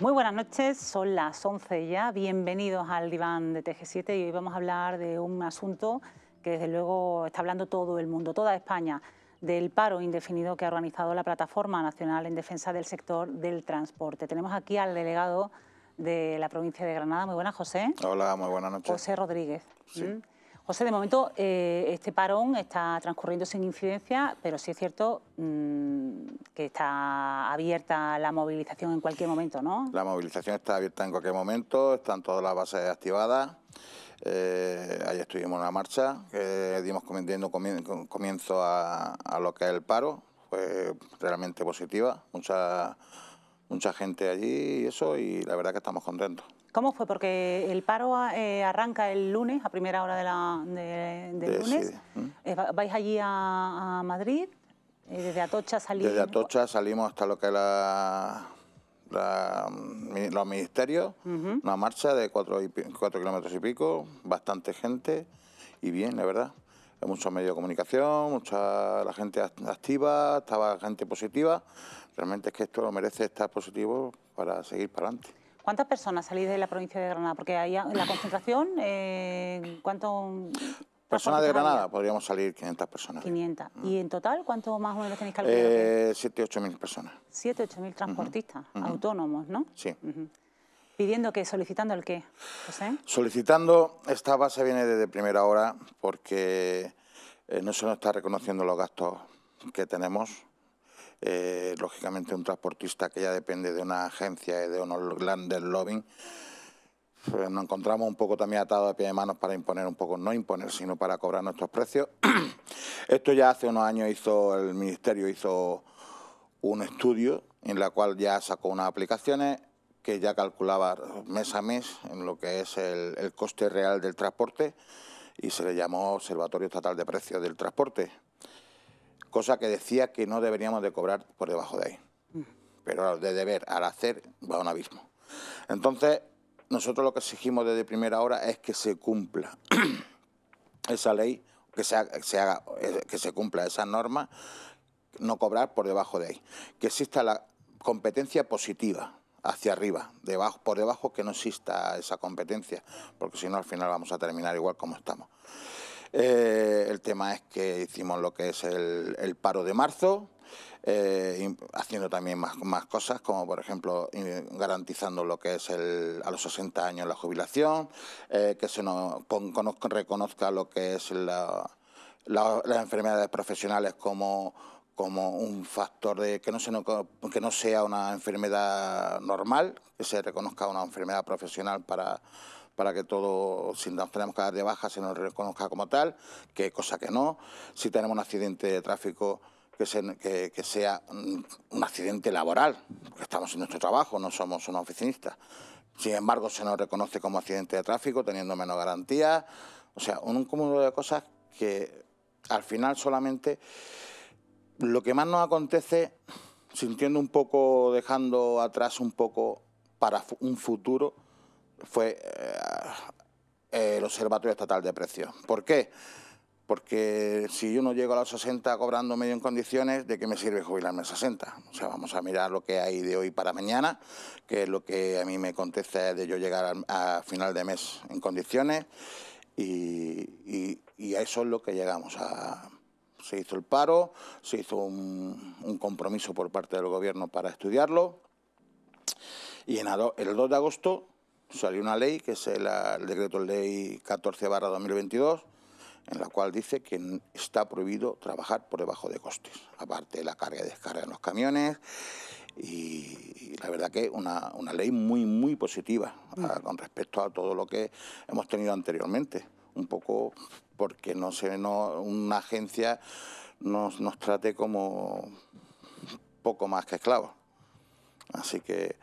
Muy buenas noches, son las 11 ya, bienvenidos al diván de TG7 y hoy vamos a hablar de un asunto que desde luego está hablando todo el mundo, toda España, del paro indefinido que ha organizado la Plataforma Nacional en Defensa del Sector del Transporte. Tenemos aquí al delegado de la provincia de Granada. Muy buenas, José. Hola, muy buenas noches. José Rodríguez. Mm. José, de momento eh, este parón está transcurriendo sin incidencia, pero sí es cierto, mm, que está abierta la movilización en cualquier momento, ¿no? La movilización está abierta en cualquier momento, están todas las bases activadas. Eh, ahí estuvimos en la marcha, dimos comienzo, a, lo que es el paro, fue realmente positiva, mucha, mucha gente allí y eso, y la verdad que estamos contentos. ¿Cómo fue? Porque el paro eh, arranca el lunes, a primera hora de la, de, del lunes. Sí. ¿eh? ¿Vais allí a Madrid? Eh, desde Atocha salimos. Desde salimos hasta lo que la, los ministerios, una marcha de cuatro, kilómetros y pico, bastante gente y bien, la verdad. Muchos medios de comunicación, mucha la gente activa, estaba gente positiva. Realmente es que esto lo merece estar positivo para seguir para adelante. ¿Cuántas personas salís de la provincia de Granada? Porque ahí la concentración, ¿cuántos...? Eh, ¿cuánto...? Personas de Granada, podríamos salir 500 personas. 500. ¿Y en total cuánto más o menos tenéis que Eh, 7, 8 mil personas. 7, 8 mil transportistas autónomos, ¿no? Sí. ¿Pidiendo qué? ¿Solicitando el qué, José? Solicitando, esta base viene desde primera hora porque eh, no se nos está reconociendo los gastos que tenemos. Eh, lógicamente un transportista que ya depende de una agencia y de unos lander lobbying pues nos encontramos un poco también atados de pie de manos para imponer un poco, no imponer, sino para cobrar nuestros precios. Esto ya hace unos años hizo el Ministerio hizo un estudio en la cual ya sacó unas aplicaciones que ya calculaba mes a mes en lo que es el, coste real del transporte y se le llamó Observatorio Estatal de Precios del Transporte, cosa que decía que no deberíamos de cobrar por debajo de ahí, mm. pero de deber al hacer va a un abismo. Entonces, nosotros lo que exigimos desde primera hora es que se cumpla esa ley, que se, haga, eh, que se cumpla esa norma, no cobrar por debajo de ahí. Que exista la competencia positiva hacia arriba, debajo, por debajo que no exista esa competencia, porque si no al final vamos a terminar igual como estamos. Eh, el tema es que hicimos lo que es el paro de marzo, eh, haciendo también más, cosas, como por ejemplo garantizando lo que es el, a los 60 años la jubilación, eh, que se nos reconozca lo que es las enfermedades profesionales como como un factor de que no, se que no sea una enfermedad normal, que se reconozca una enfermedad profesional para, para que todo, si nos tenemos que dar de baja, se nos reconozca como tal, que cosa que no. Si tenemos un accidente de tráfico, que, sea un accidente laboral, porque estamos en nuestro trabajo, no somos unos oficinistas. Sin embargo, se nos reconoce como accidente de tráfico, teniendo menos garantías. O sea, un cúmulo de cosas que al final solamente lo que más nos acontece, sintiendo un poco, dejando atrás un poco para un futuro, fue eh, el Observatorio Estatal de Precios. ¿Por qué? porque si yo no llego a los 60 cobrando medio en condiciones, ¿de qué me sirve jubilarme a 60? O sea, vamos a mirar lo que hay de hoy para mañana, que es lo que a mí me contesta de yo llegar a, final de mes en condiciones, y, a eso es lo que llegamos. A, se hizo el paro, se hizo un, compromiso por parte del gobierno para estudiarlo, y en, el 2 de agosto salió una ley, que es el, el decreto ley 14 barra 2022, en la cual dice que está prohibido trabajar por debajo de costes, aparte de la carga y descarga en los camiones. Y, la verdad que una, una ley muy, muy positiva mm. ah, con respecto a todo lo que hemos tenido anteriormente. Un poco porque no se, no, una agencia nos, nos trate como poco más que esclavos. Así que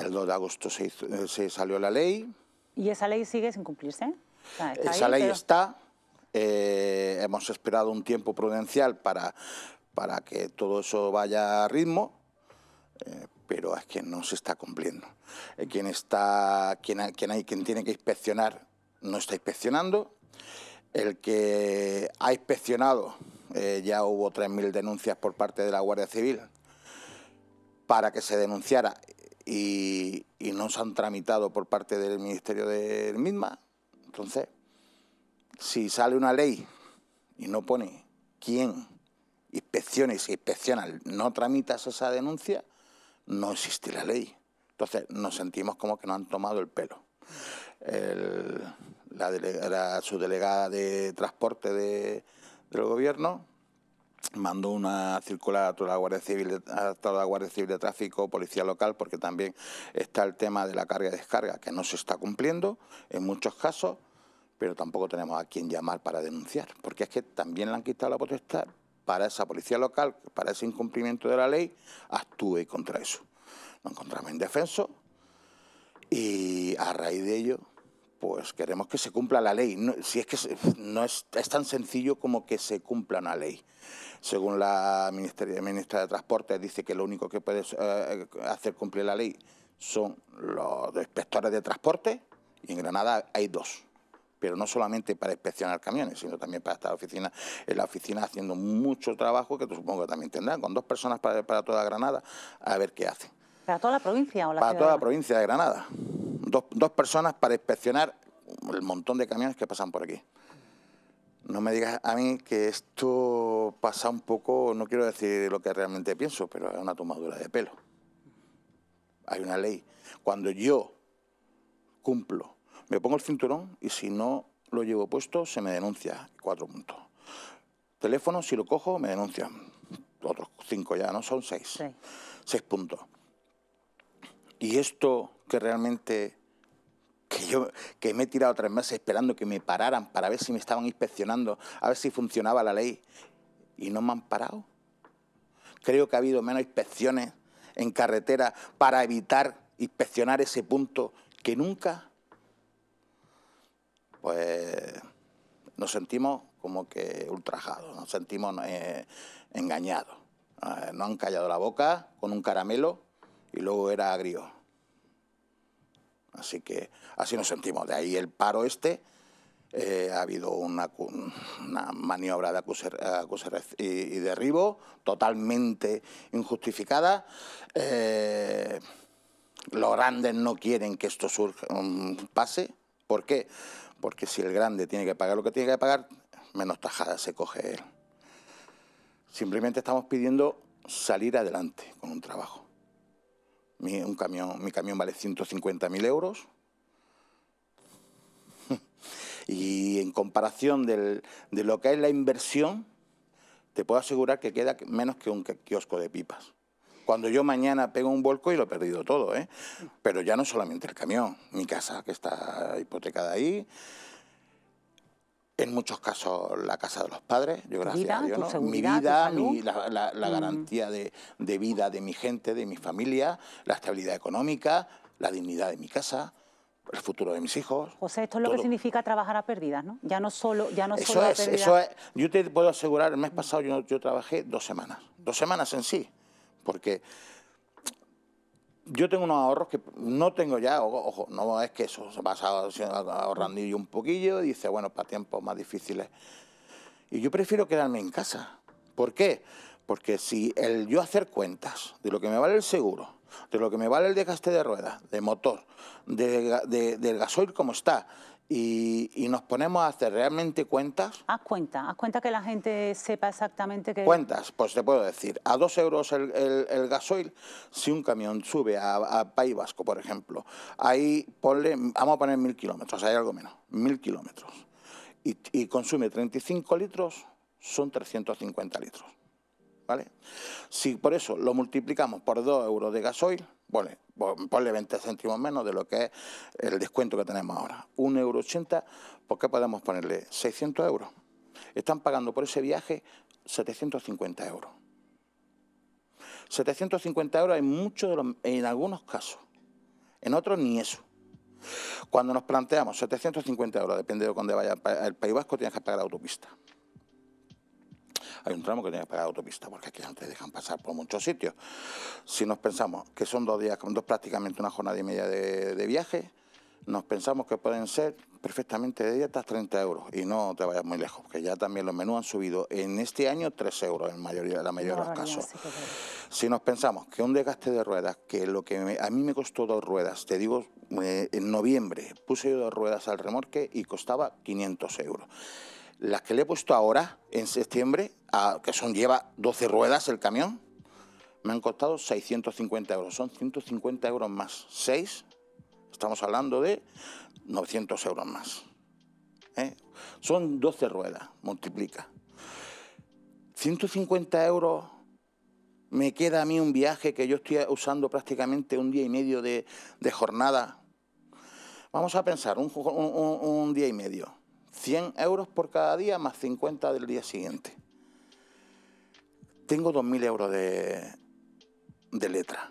el 2 de agosto eh, se, salió la ley. ¿Y esa ley sigue sin cumplirse? esa ley está, eh, hemos esperado un tiempo prudencial para, para que todo eso vaya a ritmo, eh, pero es que no se está cumpliendo. Eh, quien, está, quien, hay, quien tiene que inspeccionar no está inspeccionando. El que ha inspeccionado, ya hubo 3.000 denuncias por parte de la Guardia Civil para que se denunciara y, no se han tramitado por parte del Ministerio del misma. Entonces, si sale una ley y no pone quién inspecciona y se inspecciona, no tramitas esa denuncia, no existe la ley. Entonces nos sentimos como que nos han tomado el pelo. la, la, subdelegada de transporte del gobierno mandó una circular a la Guardia Civil, a toda la Guardia Civil de Tráfico, Policía Local, porque también está el tema de la carga y descarga, que no se está cumpliendo en muchos casos, pero tampoco tenemos a quien llamar para denunciar, porque es que también le han quitado la potestad para esa policía local, para ese incumplimiento de la ley, actúe contra eso. Nos encontramos indefenso... y a raíz de ello, pues queremos que se cumpla la ley. si es que no es, tan sencillo como que se cumpla una ley. Según la ministra de Transporte, dice que lo único que puede eh, hacer cumplir la ley son los inspectores de transporte y en Granada hay dos pero no solamente para inspeccionar camiones, sino también para estar oficina, en la oficina haciendo mucho trabajo que tú supongo que también tendrán, con dos personas para, toda Granada, a ver qué hacen. ¿Para toda la provincia o la Para toda la provincia de Granada. Dos, dos personas para inspeccionar el montón de camiones que pasan por aquí. No me digas a mí que esto pasa un poco, no quiero decir lo que realmente pienso, pero es una tomadura de pelo. Hay una ley. Cuando yo cumplo me pongo el cinturón y si no lo llevo puesto se me denuncia, cuatro puntos. Teléfono, si lo cojo, me denuncian. Otros cinco ya, ¿no? Son seis. Seis puntos. Y esto que realmente que yo que me he tirado tres meses esperando que me pararan para ver si me estaban inspeccionando, a ver si funcionaba la ley, y no me han parado. Creo que ha habido menos inspecciones en carretera para evitar inspeccionar ese punto que nunca pues nos sentimos como que ultrajados, nos sentimos eh, engañados. Eh, nos han callado la boca con un caramelo y luego era agrio. Así que así nos sentimos. De ahí el paro este. Eh, ha habido una, maniobra de acusar, y, derribo totalmente injustificada. los grandes no quieren que esto surja, mm, pase. ¿Por qué? Porque si el grande tiene que pagar lo que tiene que pagar, menos tajada se coge él. Simplemente estamos pidiendo salir adelante con un trabajo. Mi, un camión, mi camión vale 150.000 euros. y en comparación de lo que es la inversión, te puedo asegurar que queda menos que un kiosco de pipas. Cuando yo mañana pego un volco y lo he perdido todo, ¿eh? Pero ya no solamente el camión, mi casa que está hipotecada ahí, en muchos casos la casa de los padres, yo gracias mi vida, la, mm. garantía de, vida de mi gente, de mi familia, la estabilidad económica, la dignidad de mi casa, el futuro de mis hijos. José, esto es lo que significa trabajar a pérdidas, ¿no? Ya no solo, ya no eso es, a Eso yo te puedo asegurar, el mes pasado yo, yo trabajé dos semanas, dos semanas en sí porque yo tengo unos ahorros que no tengo ya, ojo, no es que eso, vas ahorrando yo un poquillo y bueno, para tiempos más difíciles. Y yo prefiero quedarme en casa. ¿Por qué? Porque si el yo hacer cuentas de lo que me vale el seguro, de lo que me vale el desgaste de ruedas, de motor, de, del gasoil como está, y, nos ponemos a hacer realmente cuentas. Haz cuenta haz cuenta que la gente sepa exactamente qué... Cuentas, pues te puedo decir, a dos euros el, gasoil, si un camión sube a, País Vasco, por ejemplo, ahí ponle, vamos a poner mil kilómetros, hay algo menos, mil kilómetros, y consume 35 litros, son 350 litros. Si por eso lo multiplicamos por 2 euros de gasoil, pues ponle 20 céntimos menos de lo que es el descuento que tenemos ahora. 1,80 euro, ¿por qué podemos ponerle 600 euros? Están pagando por ese viaje 750 euros. 750 euros en, muchos en algunos casos, en otros ni eso. Cuando nos planteamos 750 euros, depende de dónde vaya el País Vasco, tienes que pagar la autopista hay un tramo que tiene que pagar autopista, porque aquí antes dejan pasar por muchos sitios. Si nos pensamos que son dos días, dos prácticamente una jornada y media de, viaje, nos pensamos que pueden ser perfectamente de dietas 30 euros y no te vayas muy lejos, ...que ya también los menús han subido en este año 3 euros en mayoría, la mayoría de los casos. si nos pensamos que un desgaste de ruedas, que lo que a mí me costó dos ruedas, te digo, eh, en noviembre puse dos ruedas al remolque... y costaba 500 euros. Las que le he puesto ahora, en septiembre, que son lleva 12 ruedas el camión, me han costado 650 euros. Son 150 euros más. 6, estamos hablando de 900 euros más. ¿Eh? Son 12 ruedas, multiplica. 150 euros me queda a mí un viaje que yo estoy usando prácticamente un día y medio de, jornada. Vamos a pensar, un día y medio. 100 euros por cada día más 50 del día siguiente. Tengo 2.000 euros de, de letra,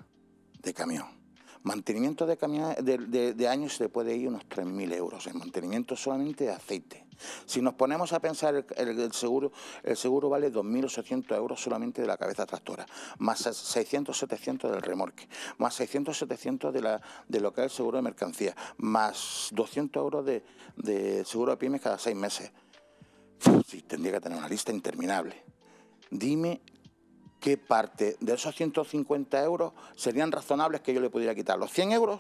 de camión. Mantenimiento de, de, de, años se puede ir unos 3.000 euros, en mantenimiento solamente de aceite. Si nos ponemos a pensar, el, seguro, el seguro vale 2.800 euros solamente de la cabeza tractora, más 600, 700 del remolque, más 600, 700 de, de lo que es el seguro de mercancía, más 200 euros de, seguro de pymes cada seis meses. tendría que tener una lista interminable. Dime qué parte de esos 150 euros serían razonables que yo le pudiera quitar. ¿Los 100 euros?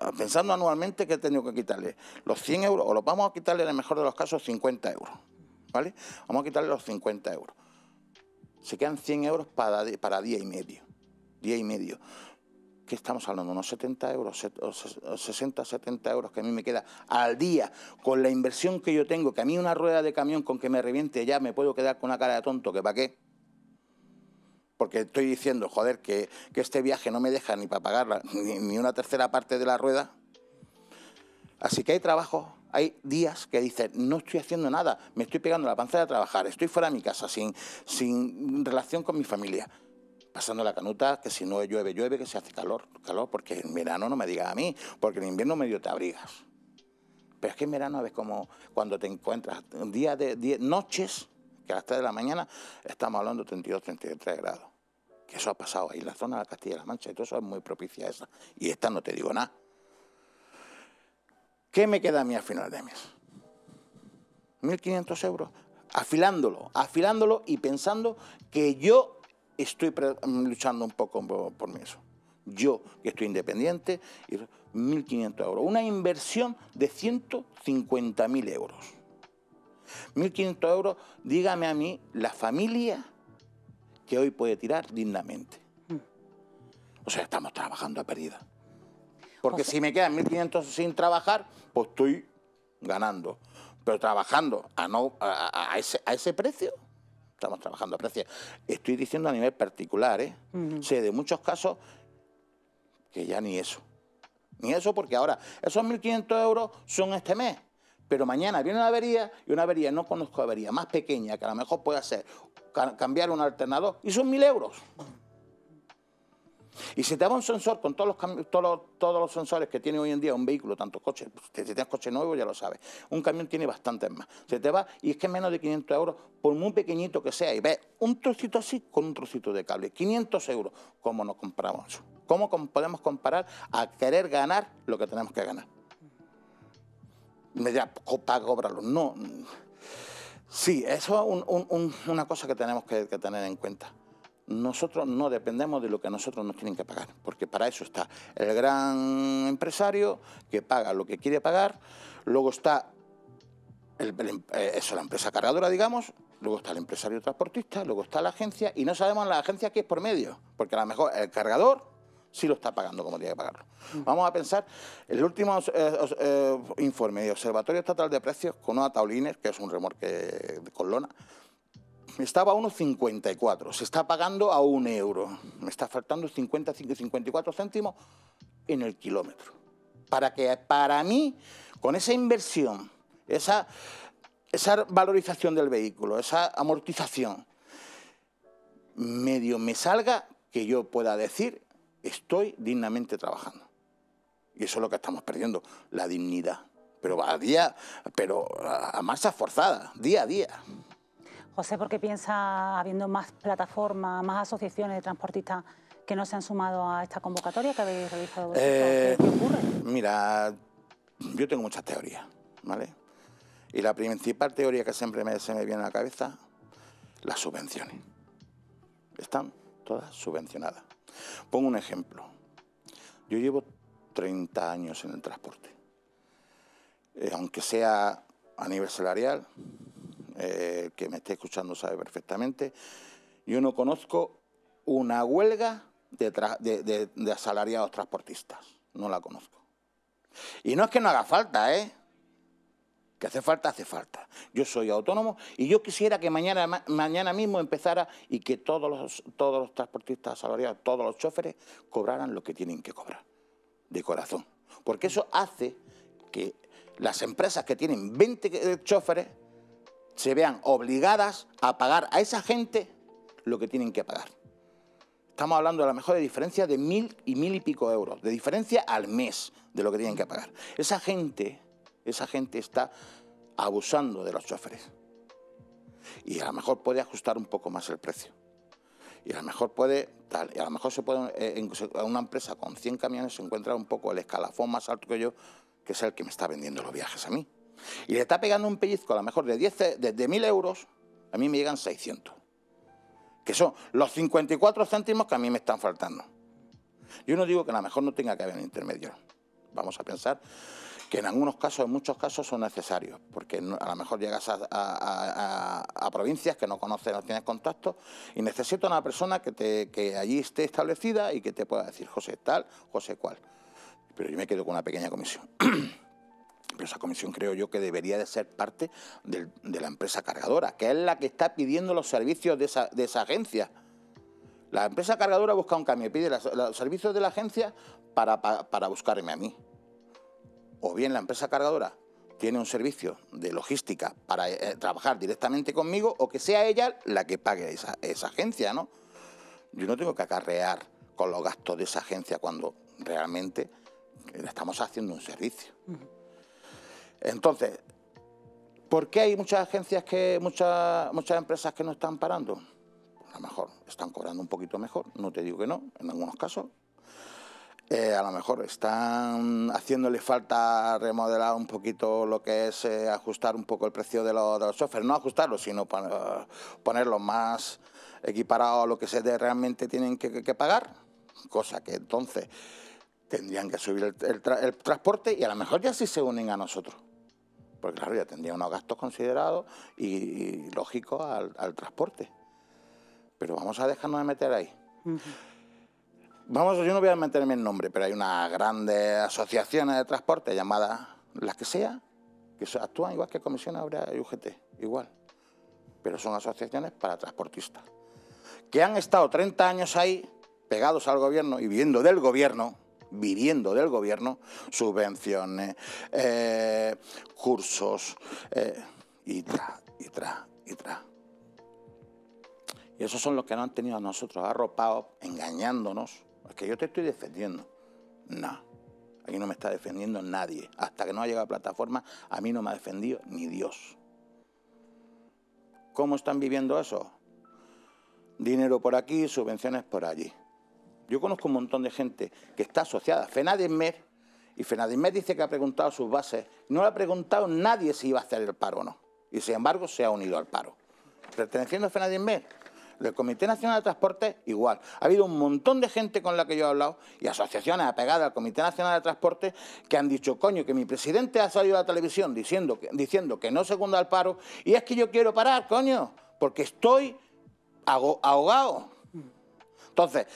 Ah, pensando anualmente ¿qué he tenido que quitarle los 100 euros, o los vamos a quitarle en el mejor de los casos 50 euros, ¿vale? Vamos a quitarle los 50 euros. Se quedan 100 euros para, para día y medio, día y medio. ¿Qué estamos hablando, unos 70 euros, 60, 70 euros que a mí me queda al día, con la inversión que yo tengo, que a mí una rueda de camión con que me reviente ya me puedo quedar con una cara de tonto, que para qué. Porque estoy diciendo, joder, que, este viaje no me deja ni para pagarla ni, una tercera parte de la rueda. Así que hay trabajo, hay días que dicen, no estoy haciendo nada, me estoy pegando la panza de trabajar, estoy fuera de mi casa, sin, sin relación con mi familia pasando la canuta, que si no llueve, llueve, que se hace calor, calor, porque en verano no me digas a mí, porque en invierno medio te abrigas. Pero es que en verano ves como cuando te encuentras un día de noches, que a las 3 de la mañana estamos hablando 32, 33 grados. Que eso ha pasado ahí en la zona de Castilla-La Mancha y todo eso es muy propicia esa. Y esta no te digo nada. ¿Qué me queda a mí al final de mes? 1.500 euros. Afilándolo, afilándolo y pensando que yo estoy luchando un poco por, eso. Yo, que estoy independiente, 1.500 euros. Una inversión de 150.000 euros. 1.500 euros, dígame a mí, la familia que hoy puede tirar dignamente. O sea, estamos trabajando a pérdida. Porque si me quedan 1.500 sin trabajar, pues estoy ganando. Pero trabajando a ese precio estamos trabajando a Estoy diciendo a nivel particular, ¿eh? Sé de muchos casos que ya ni eso. Ni eso porque ahora esos 1.500 euros son este mes. Pero mañana viene una avería y una avería, no conozco avería, más pequeña, que a lo mejor puede ser cambiar un alternador y son 1.000 euros. Y si te va un sensor con todos los, todos todos los sensores que tiene hoy en día un vehículo, tanto coches, si tienes coche nuevo ya lo sabes, un camión tiene bastantes más. Se te va y es que menos de 500 euros, por muy pequeñito que sea, y ves un trocito así con un trocito de cable, 500 euros, ¿cómo nos compramos eso? ¿Cómo podemos comparar a querer ganar lo que tenemos que ganar? Me dirá, para cobrarlo. No. Sí, eso es una cosa que tenemos que tener en cuenta nosotros no dependemos de lo que nosotros nos tienen que pagar, porque para eso está el gran empresario que paga lo que quiere pagar, luego está em, eh, eso, la empresa cargadora, digamos, luego está el empresario transportista, luego está la agencia y no sabemos la agencia que es por medio, porque a lo mejor el cargador sí lo está pagando como tiene que pagarlo. Mm. Vamos a pensar, el último eh, eh, informe de Observatorio Estatal de Precios con una Tauliner, que es un remorque con lona, ...me estaba a unos 54 se está pagando a un euro, me está faltando 50, 54 céntimos en el kilómetro. Para que para mí, con esa inversión, esa, esa valorización del vehículo, esa amortización, medio me salga que yo pueda decir estoy dignamente trabajando. Y eso es lo que estamos perdiendo, la dignidad. Pero a día, pero a masa forzada, día a día. José, ¿por qué piensa, habiendo más plataformas, más asociaciones de transportistas que no se han sumado a esta convocatoria que habéis realizado vosotros? ¿Qué eh, ocurre? Mira, yo tengo muchas teorías, ¿vale? Y la principal teoría que siempre me, se me viene a la cabeza, las subvenciones. Están todas subvencionadas. Pongo un ejemplo. Yo llevo 30 años en el transporte. Eh, aunque sea a nivel salarial, eh, que me esté escuchando sabe perfectamente, yo no conozco una huelga de, asalariados transportistas, no la conozco. Y no es que no haga falta, ¿eh? Que hace falta, hace falta. Yo soy autónomo y yo quisiera que mañana, mañana mismo empezara y que todos los, todos los transportistas asalariados, todos los choferes, cobraran lo que tienen que cobrar, de corazón. Porque eso hace que las empresas que tienen 20 eh, choferes se vean obligadas a pagar a esa gente lo que tienen que pagar. Estamos hablando a lo mejor de diferencia de mil y mil y pico euros, de diferencia al mes de lo que tienen que pagar. Esa gente, esa gente está abusando de los choferes. Y a lo mejor puede ajustar un poco más el precio. Y a lo mejor puede, a lo mejor se puede, eh, una empresa con 100 camiones se encuentra un poco el escalafón más alto que yo, que es el que me está vendiendo los viajes a mí y le está pegando un pellizco a lo mejor de, 10, 1.000 euros, a mí me llegan 600, que son los 54 céntimos que a mí me están faltando. Yo no digo que a lo mejor no tenga que haber un intermedio. Vamos a pensar que en algunos casos, en muchos casos son necesarios, porque a lo mejor llegas a, provincias que no conoces, no tienes contacto, y necesitas una persona que, que allí esté establecida y que te pueda decir, José tal, José cual. Pero yo me quedo con una pequeña comisión. esa comisión creo yo que debería de ser parte de la empresa cargadora, que es la que está pidiendo los servicios de esa, agencia. La empresa cargadora busca un cambio, pide los servicios de la agencia para, buscarme a mí. O bien la empresa cargadora tiene un servicio de logística para eh, trabajar directamente conmigo o que sea ella la que pague esa, esa agencia, ¿no? Yo no tengo que acarrear con los gastos de esa agencia cuando realmente estamos haciendo un servicio. Entonces, ¿por qué hay muchas agencias que, muchas, muchas empresas que no están parando? Pues a lo mejor están cobrando un poquito mejor, no te digo que no, en algunos casos. Eh, a lo mejor están haciéndole falta remodelar un poquito lo que es eh, ajustar un poco el precio de, los, software, no ajustarlo, sino eh, ponerlo más equiparado a lo que se realmente tienen que, pagar, cosa que entonces tendrían que subir el transporte y a lo mejor ya sí se unen a nosotros porque claro, ya tendría unos gastos considerados y, lógicos al, transporte. Pero vamos a dejarnos de meter ahí. Vamos, yo no voy a meterme en nombre, pero hay unas grandes asociaciones de transporte llamadas las que sea, que actúan igual que Comisión ahora y UGT, igual. Pero son asociaciones para transportistas, que han estado 30 años ahí, pegados al gobierno y viviendo del gobierno, viviendo del gobierno, subvenciones, eh, cursos, eh, y tra, y tra, y tra. Y esos son los que no han tenido a nosotros arropados, engañándonos. Es que yo te estoy defendiendo. No, aquí no me está defendiendo nadie. Hasta que no ha llegado a plataforma, a mí no me ha defendido ni Dios. ¿Cómo están viviendo eso? Dinero por aquí, subvenciones por allí. Yo conozco un montón de gente que está asociada a FENADISMER y FENADISMER dice que ha preguntado sus bases. No le ha preguntado nadie si iba a hacer el paro o no. Y sin embargo se ha unido al paro. Perteneciendo a FENADISMER, el Comité Nacional de Transporte, igual. Ha habido un montón de gente con la que yo he hablado y asociaciones apegadas al Comité Nacional de Transporte que han dicho, coño, que mi presidente ha salido a la televisión diciendo que, diciendo que no segunda al paro y es que yo quiero parar, coño, porque estoy ahogado. Entonces,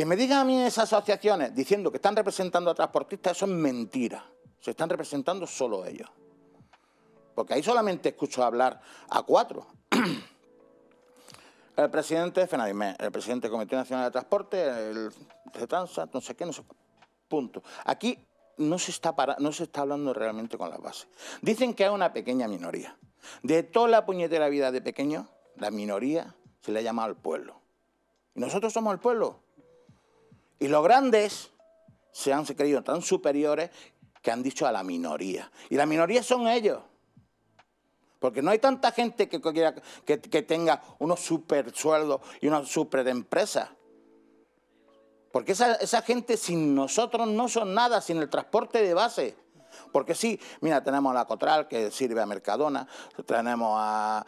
que me digan a mí esas asociaciones diciendo que están representando a transportistas, eso es mentira. Se están representando solo ellos. Porque ahí solamente escucho hablar a cuatro. el presidente de FENADIME, el presidente del Comité Nacional de Transporte, el de no sé qué, no sé Punto. Aquí no se, está no se está hablando realmente con las bases. Dicen que hay una pequeña minoría. De toda la puñetera vida de pequeño, la minoría se le ha llamado al pueblo. Y nosotros somos el pueblo. Y los grandes se han creído tan superiores que han dicho a la minoría. Y la minoría son ellos. Porque no hay tanta gente que, que tenga unos super sueldos y una super empresa. Porque esa, gente sin nosotros no son nada, sin el transporte de base. Porque sí, mira, tenemos a la Cotral que sirve a Mercadona, tenemos a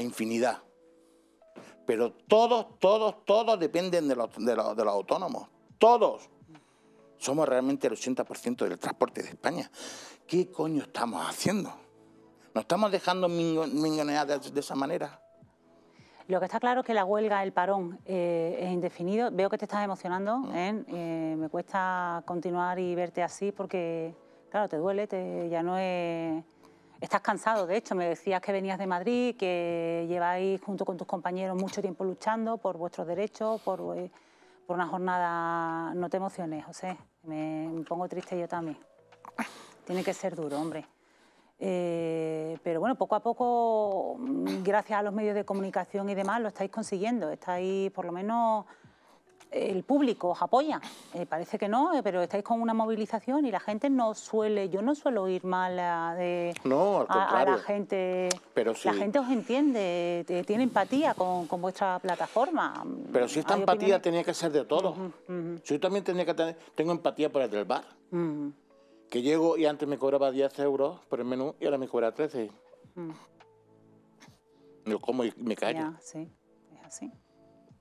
infinidad. Pero todos, todos, todos dependen de los, autónomos. Todos. Somos realmente el 80% del transporte de España. ¿Qué coño estamos haciendo? ¿Nos estamos dejando mingonear de, esa manera? Lo que está claro es que la huelga, el parón, eh, es indefinido. Veo que te estás emocionando, mm. ¿eh? Eh, me cuesta continuar y verte así porque, claro, te duele, ya no es Estás cansado, de hecho, me decías que venías de Madrid, que lleváis junto con tus compañeros mucho tiempo luchando por vuestros derechos, por, eh, por una jornada... No te emociones, José, me, pongo triste yo también. Tiene que ser duro, hombre. Eh, pero bueno, poco a poco, mm, gracias a los medios de comunicación y demás, lo estáis consiguiendo, estáis por lo menos el público os apoya. Eh, parece que no, eh, pero estáis con una movilización y la gente no suele, yo no suelo ir mal a, de, la gente. Pero sí. La gente os entiende, eh, tiene empatía con, vuestra plataforma. Pero si esta empatía tenía que ser de todos. Yo también tenía que tener, tengo empatía por el del bar. Que llego y antes me cobraba 10 euros por el menú y ahora me cobra 13. Yo como y me callo. sí, es así.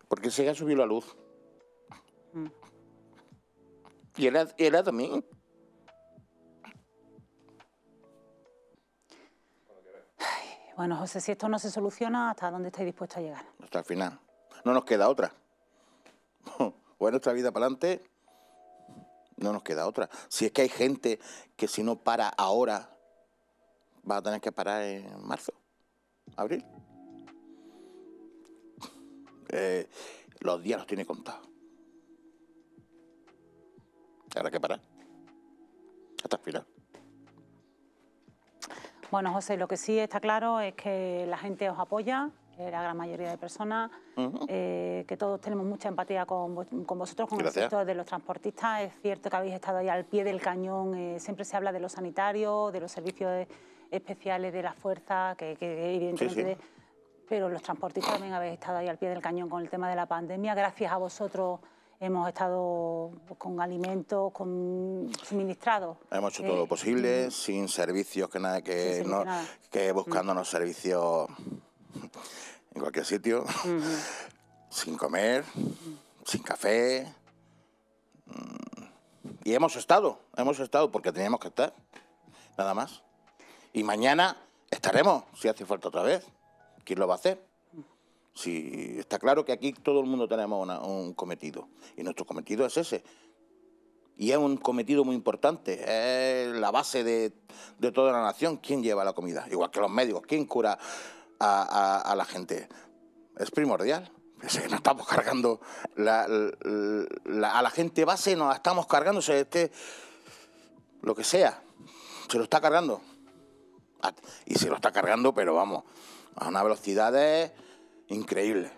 Porque se ha subido la luz. Y era, era bueno, José, si esto no se soluciona, ¿hasta dónde estáis dispuestos a llegar? Hasta el final. No nos queda otra. o es nuestra vida para adelante, no nos queda otra. Si es que hay gente que si no para ahora, va a tener que parar en marzo, abril. Eh, los días los tiene contados habrá que parar hasta el final. Bueno, José, lo que sí está claro es que la gente os apoya, la gran mayoría de personas, eh, que todos tenemos mucha empatía con, vosotros, con el sector de los transportistas. Es cierto que habéis estado ahí al pie del cañón, eh, siempre se habla de los sanitarios, de los servicios e-, especiales de la fuerza, que, evidentemente... Pero los transportistas también habéis estado ahí al pie del cañón con el tema de la pandemia. Gracias a vosotros hemos estado pues, con alimentos, con suministrados. Hemos hecho eh, todo lo posible, mm. sin servicios que nada, que, que, mm. buscándonos servicios en cualquier sitio, mm-hmm. sin comer, mm-hmm. sin café. Mm. Y hemos estado, hemos estado porque teníamos que estar, nada más. Y mañana estaremos, si hace falta otra vez. ¿Quién lo va a hacer? Sí, está claro que aquí todo el mundo tenemos un cometido y nuestro cometido es ese. Y es un cometido muy importante, es la base de, toda la nación. ¿Quién lleva la comida? Igual que los médicos, ¿quién cura a, a, la gente? Es primordial. No estamos cargando a la gente base, nos estamos cargando, este, lo que sea, se lo está cargando. Y se lo está cargando, pero vamos, a una velocidad de increíble,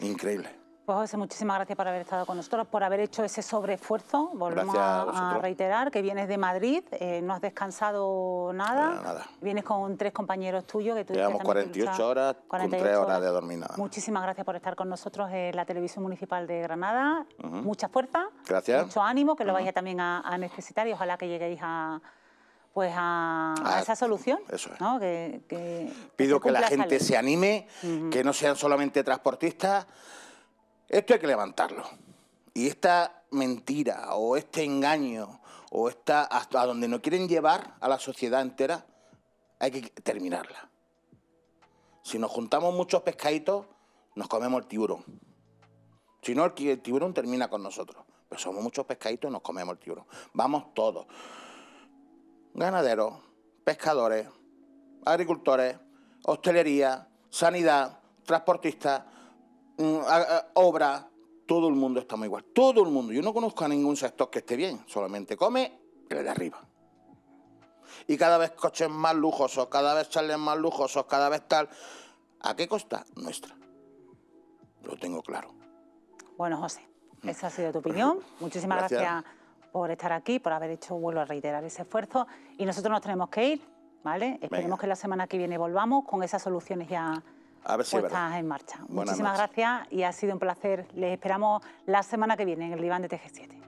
increíble. Pues José, muchísimas gracias por haber estado con nosotros, por haber hecho ese sobreesfuerzo. Volvemos a, reiterar que vienes de Madrid, eh, no has descansado nada. nada. Vienes con tres compañeros tuyos que tú Llevamos 48 horas, 48 horas de dormir nada. Muchísimas gracias por estar con nosotros en la Televisión Municipal de Granada. Mucha fuerza, gracias. mucho ánimo, que lo vayáis también a, a necesitar y ojalá que lleguéis a pues a, ah, esa solución. Pido que, la gente se anime, que no sean solamente transportistas. Esto hay que levantarlo. Y esta mentira o este engaño o esta hasta a donde no quieren llevar a la sociedad entera, hay que terminarla. Si nos juntamos muchos pescaditos, nos comemos el tiburón. Si no, el tiburón termina con nosotros. Pero somos muchos pescaditos y nos comemos el tiburón. Vamos todos ganaderos, pescadores, agricultores, hostelería, sanidad, transportistas, mm, obra, todo el mundo estamos igual, todo el mundo. Yo no conozco a ningún sector que esté bien, solamente come el de arriba. Y cada vez coches más lujosos, cada vez charles más lujosos, cada vez tal. ¿A qué costa? Nuestra. Lo tengo claro. Bueno, José, mm. esa ha sido tu opinión. Muchísimas gracias por estar aquí, por haber hecho, vuelvo a reiterar ese esfuerzo. Y nosotros nos tenemos que ir, ¿vale? Esperemos que la semana que viene volvamos con esas soluciones ya puestas en marcha. Muchísimas gracias y ha sido un placer. Les esperamos la semana que viene en el diván de TG7.